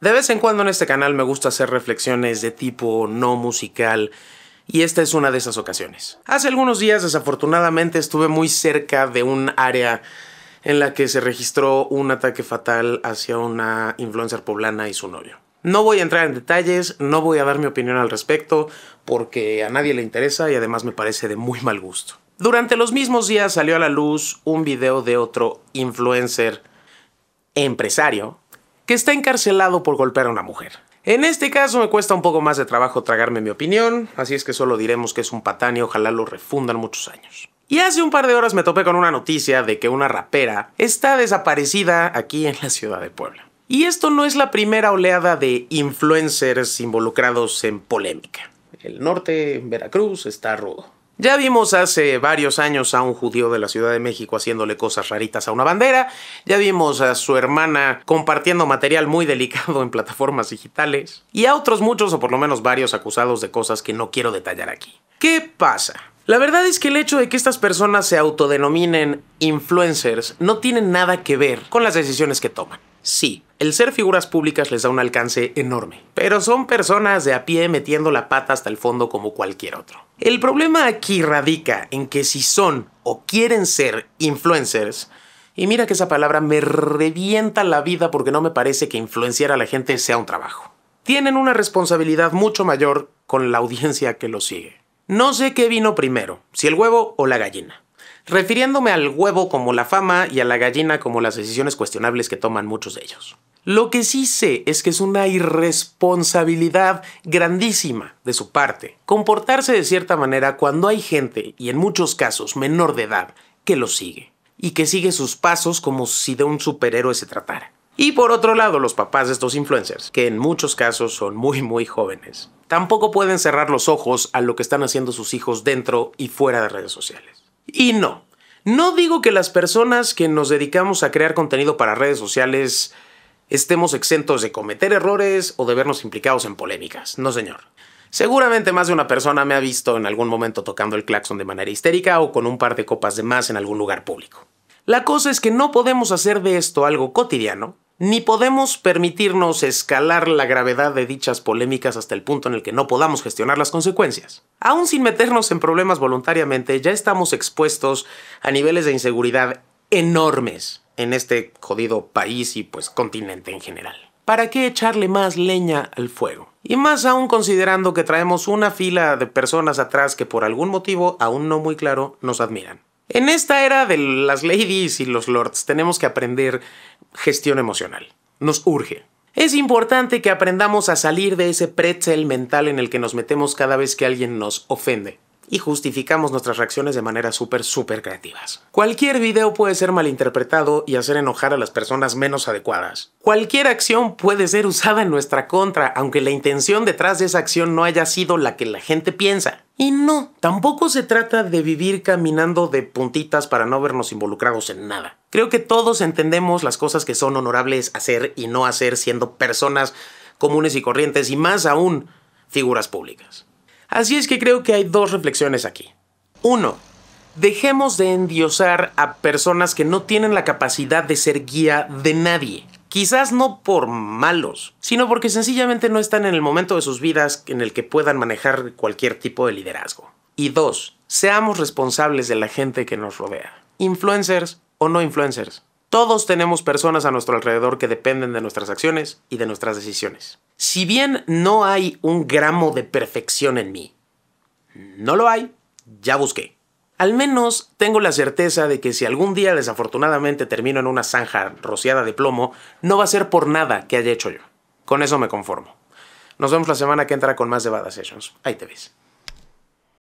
De vez en cuando en este canal me gusta hacer reflexiones de tipo no musical, y esta es una de esas ocasiones. Hace algunos días desafortunadamente estuve muy cerca de un área en la que se registró un ataque fatal hacia una influencer poblana y su novio. No voy a entrar en detalles, no voy a dar mi opinión al respecto, porque a nadie le interesa y además me parece de muy mal gusto. Durante los mismos días salió a la luz un video de otro influencer empresario que está encarcelado por golpear a una mujer. En este caso me cuesta un poco más de trabajo tragarme mi opinión, así es que solo diremos que es un patán y ojalá lo refundan muchos años. Y hace un par de horas me topé con una noticia de que una rapera está desaparecida aquí en la ciudad de Puebla. Y esto no es la primera oleada de influencers involucrados en polémica. El norte, en Veracruz, está rudo. Ya vimos hace varios años a un judío de la Ciudad de México haciéndole cosas raritas a una bandera, ya vimos a su hermana compartiendo material muy delicado en plataformas digitales, y a otros muchos o por lo menos varios acusados de cosas que no quiero detallar aquí. ¿Qué pasa? La verdad es que el hecho de que estas personas se autodenominen influencers no tiene nada que ver con las decisiones que toman. Sí, el ser figuras públicas les da un alcance enorme, pero son personas de a pie metiendo la pata hasta el fondo como cualquier otro. El problema aquí radica en que si son o quieren ser influencers, y mira que esa palabra me revienta la vida porque no me parece que influenciar a la gente sea un trabajo. Tienen una responsabilidad mucho mayor con la audiencia que los sigue. No sé qué vino primero, si el huevo o la gallina refiriéndome al huevo como la fama y a la gallina como las decisiones cuestionables que toman muchos de ellos. Lo que sí sé es que es una irresponsabilidad grandísima de su parte comportarse de cierta manera cuando hay gente, y en muchos casos menor de edad, que lo sigue, y que sigue sus pasos como si de un superhéroe se tratara. Y por otro lado, los papás de estos influencers, que en muchos casos son muy muy jóvenes, tampoco pueden cerrar los ojos a lo que están haciendo sus hijos dentro y fuera de redes sociales. Y no, no digo que las personas que nos dedicamos a crear contenido para redes sociales estemos exentos de cometer errores o de vernos implicados en polémicas, no señor. Seguramente más de una persona me ha visto en algún momento tocando el claxon de manera histérica o con un par de copas de más en algún lugar público. La cosa es que no podemos hacer de esto algo cotidiano ni podemos permitirnos escalar la gravedad de dichas polémicas hasta el punto en el que no podamos gestionar las consecuencias. Aún sin meternos en problemas voluntariamente, ya estamos expuestos a niveles de inseguridad enormes en este jodido país y pues continente en general. ¿Para qué echarle más leña al fuego? Y más aún considerando que traemos una fila de personas atrás que por algún motivo aún no muy claro nos admiran. En esta era de las ladies y los lords tenemos que aprender gestión emocional. Nos urge. Es importante que aprendamos a salir de ese pretzel mental en el que nos metemos cada vez que alguien nos ofende y justificamos nuestras reacciones de manera súper, súper creativas. Cualquier video puede ser malinterpretado y hacer enojar a las personas menos adecuadas. Cualquier acción puede ser usada en nuestra contra, aunque la intención detrás de esa acción no haya sido la que la gente piensa. Y no, tampoco se trata de vivir caminando de puntitas para no vernos involucrados en nada. Creo que todos entendemos las cosas que son honorables hacer y no hacer siendo personas comunes y corrientes y más aún figuras públicas. Así es que creo que hay dos reflexiones aquí. Uno, dejemos de endiosar a personas que no tienen la capacidad de ser guía de nadie. Quizás no por malos, sino porque sencillamente no están en el momento de sus vidas en el que puedan manejar cualquier tipo de liderazgo. Y dos, seamos responsables de la gente que nos rodea. Influencers o no influencers. Todos tenemos personas a nuestro alrededor que dependen de nuestras acciones y de nuestras decisiones. Si bien no hay un gramo de perfección en mí, no lo hay, ya busqué. Al menos tengo la certeza de que si algún día desafortunadamente termino en una zanja rociada de plomo, no va a ser por nada que haya hecho yo. Con eso me conformo. Nos vemos la semana que entra con más de Sessions. Ahí te ves.